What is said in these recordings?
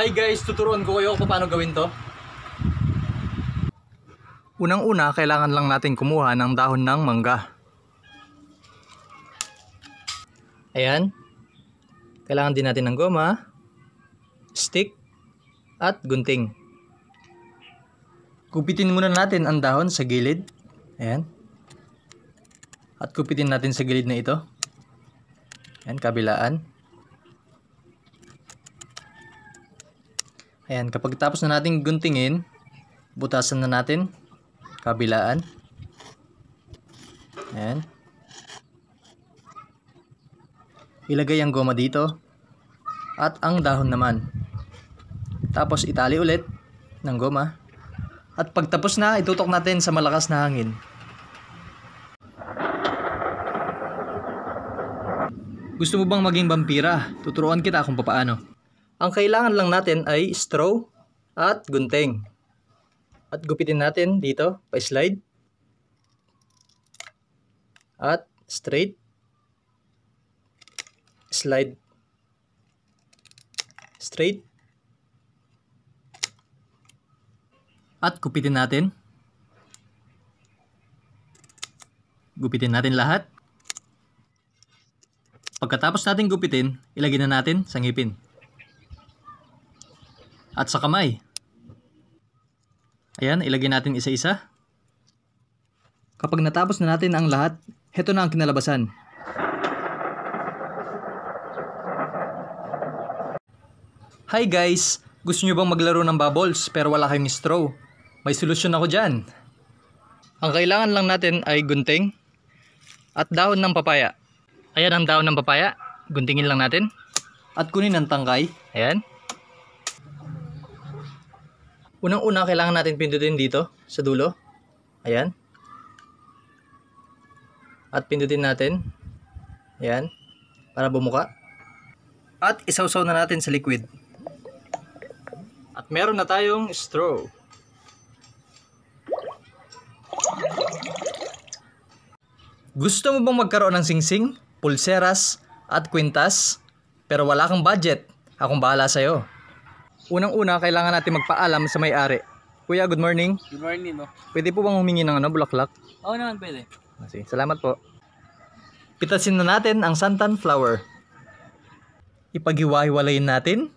Hi guys, tuturuan ko kayo kung paano gawin to. Unang-una, kailangan lang natin kumuha ng dahon ng mangga. Ayan. Kailangan din natin ng goma, stick, at gunting. Kupitin muna natin ang dahon sa gilid. Ayan. At kupitin natin sa gilid na ito. Ayan, kabilaan. Ayan, kapag tapos na natin guntingin, butasan na natin kabilaan. Ayan. Ilagay ang goma dito at ang dahon naman. Tapos itali ulit ng goma. At pagtapos na, itutok natin sa malakas na hangin. Gusto mo bang maging vampira? Tuturuan kita kung paano. Ang kailangan lang natin ay straw at gunting. At gupitin natin dito, pa-slide. At straight. Slide. Straight. At gupitin natin. Gupitin natin lahat. Pagkatapos natin gupitin, ilagay na natin sa ngipin at sa kamay. Ayan, ilagay natin isa-isa. Kapag natapos na natin ang lahat, heto na ang kinalabasan. Hi guys! Gusto nyo bang maglaro ng bubbles pero wala kayong straw? May solusyon ako dyan. Ang kailangan lang natin ay gunting at dahon ng papaya. Ayan ang dahon ng papaya. Guntingin lang natin. At kunin ang tangkay. Ayan. Unang-una, kailangan natin pindutin dito sa dulo. Ayan. At pindutin natin. Ayan. Para bumuka. At isawsaw na natin sa liquid. At meron na tayong straw. Gusto mo bang magkaroon ng singsing, pulseras, at kwintas? Pero wala kang budget. Akong bahala sa'yo. Unang-una, kailangan natin magpaalam sa may-ari. Kuya, good morning. Good morning, no? Pwede po bang humingi ng ano, bulaklak? Oo naman, pwede. Ah, sige, salamat po. Pitasin na natin ang santan flower. Ipaghiwa-hiwalayin natin.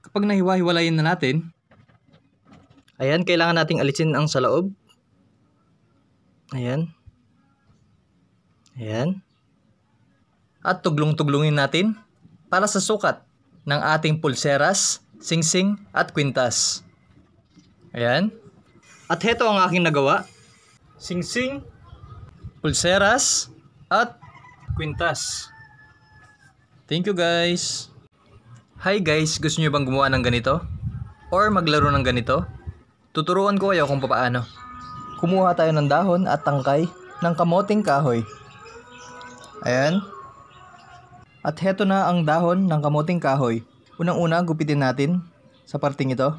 Kapag nahiwa-hiwalayin na natin, ayan, kailangan nating alisin ang salaob. Ayan. Ayan. At tuglong tuglongin natin para sa sukat ng ating pulseras, singsing at kwintas. Ayan. At heto ang aking nagawa. Singsing, pulseras, at kwintas. Thank you guys. Hi guys, gusto niyo bang gumawa ng ganito? Or maglaro ng ganito? Tuturuan ko kayo kung paano. Kumuha tayo ng dahon at tangkay ng kamoting kahoy. Ayan. At heto na ang dahon ng kamuting kahoy. Unang-una, gupitin natin sa parting ito.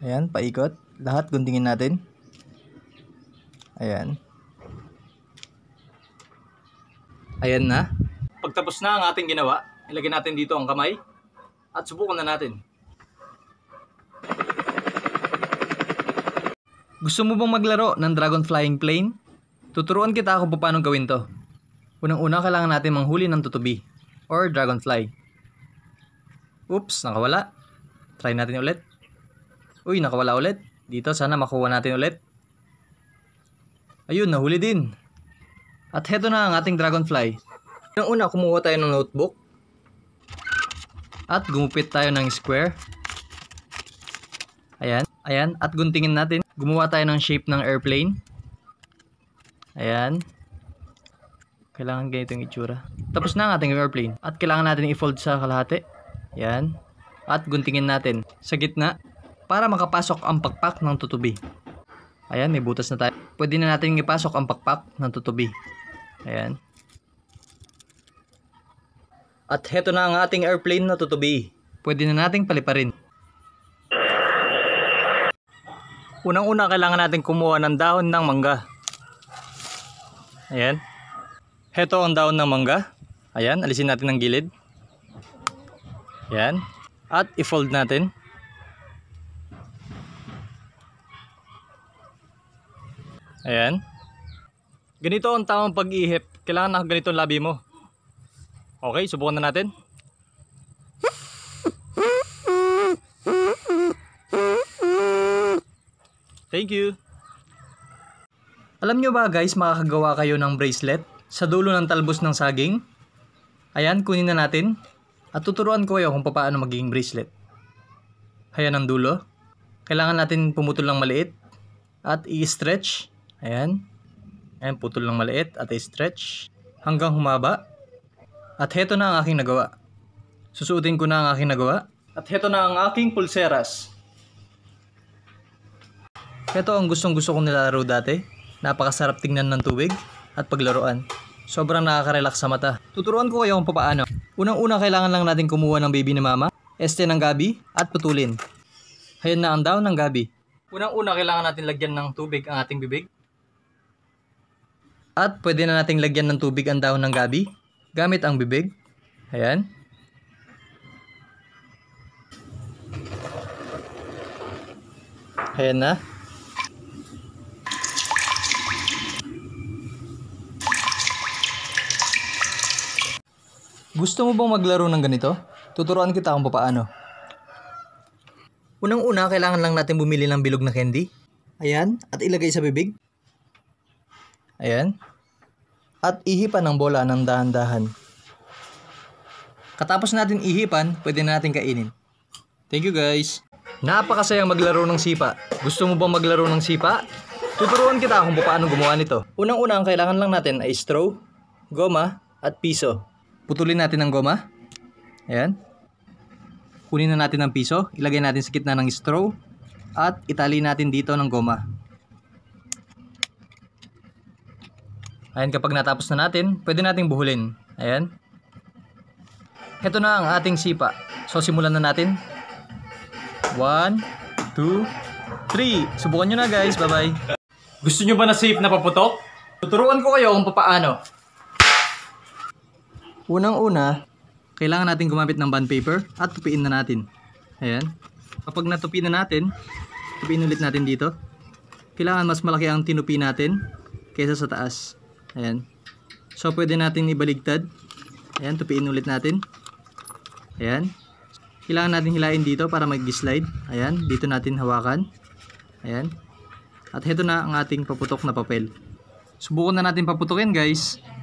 Ayan, paikot. Lahat guntingin natin. Ayan. Ayan na. Pagtapos na ang ating ginawa, ilagay natin dito ang kamay at subukan na natin. Gusto mo bang maglaro ng Dragon Flying Plane? Tuturuan kita kung paano gawin to. Unang-una kailangan natin manghuli ng tutubi or dragonfly. Oops, nakawala. Try natin ulit. Uy, nakawala ulit. Dito sana makuha natin ulit. Ayun, nahuli din. At heto na ang ating dragonfly. Yung una, kumuha tayo ng notebook. At gumupit tayo ng square. Ayan, ayan. At guntingin natin. Gumawa tayo ng shape ng airplane. Ayan. Kailangan ganito yung itsura. Tapos na ang ating airplane. At kailangan natin i-fold sa kalahati. Yan. At guntingin natin sa gitna para makapasok ang pakpak ng tutubi. Ayan, may butas na tayo. Pwede na natin ipasok ang pakpak ng tutubi. Ayan. At heto na ang ating airplane na tutubi. Pwede na nating paliparin. Unang-una kailangan natin kumuha ng dahon ng mangga. Ayan. Heto ang daon ng mangga. Ayan, alisin natin ng gilid. Ayan. At i-fold natin. Ayan. Ganito ang tamang pag-ihip. Kailangan na ganito labi mo. Okay, subukan na natin. Thank you. Alam nyo ba guys, makakagawa kayo ng bracelet? sa dulo ng talbos ng saging. Ayan, kunin na natin. At tuturuan ko kayo kung paano magiging bracelet. Ayan ang dulo. Kailangan natin pumutol ng maliit at i-stretch. Ayan. Ayan, putol ng maliit at i-stretch hanggang humaba. At heto na ang aking nagawa. Susuotin ko na ang aking nagawa. At heto na ang aking pulseras. Ito ang gustong gusto kong nilalaro dati. Napakasarap tingnan ng tubig at paglaruan. Sobrang nakaka-relax sa mata. Tuturuan ko kayo kung paano. Unang-una kailangan lang natin kumuha ng baby ni mama, este ng gabi, at putulin. Ayan na ang daw ng gabi. Unang-una kailangan natin lagyan ng tubig ang ating bibig. At pwede na nating lagyan ng tubig ang dahon ng gabi gamit ang bibig. Ayan. Ayan na. Gusto mo bang maglaro ng ganito? Tuturuan kita kung paano. Unang-una, kailangan lang natin bumili ng bilog na candy. Ayan, at ilagay sa bibig. Ayan. At ihipan ng bola ng dahan-dahan. Katapos natin ihipan, pwede na natin kainin. Thank you guys! Napakasayang maglaro ng sipa. Gusto mo bang maglaro ng sipa? Tuturuan kita kung paano gumawa nito. Unang-una, ang kailangan lang natin ay straw, goma, at piso. Putulin natin ang goma. Ayan. Kunin na natin ang piso. Ilagay natin sa gitna ng straw. At itali natin dito ng goma. Ayan, kapag natapos na natin, pwede nating buhulin. Ayan. Ito na ang ating sipa. So, simulan na natin. 1, 2, 3. Subukan nyo na guys. Bye-bye. Gusto nyo ba na safe na paputok? Tuturuan ko kayo kung paano. Unang-una, kailangan natin gumamit ng bond paper at tupiin na natin. Ayan. Kapag natupi na natin, tupiin ulit natin dito. Kailangan mas malaki ang tinupi natin kaysa sa taas. Ayan. So, pwede natin ibaligtad. Ayan, tupiin ulit natin. Ayan. Kailangan natin hilain dito para mag-slide. Ayan, dito natin hawakan. Ayan. At heto na ang ating paputok na papel. Subukan na natin paputokin guys.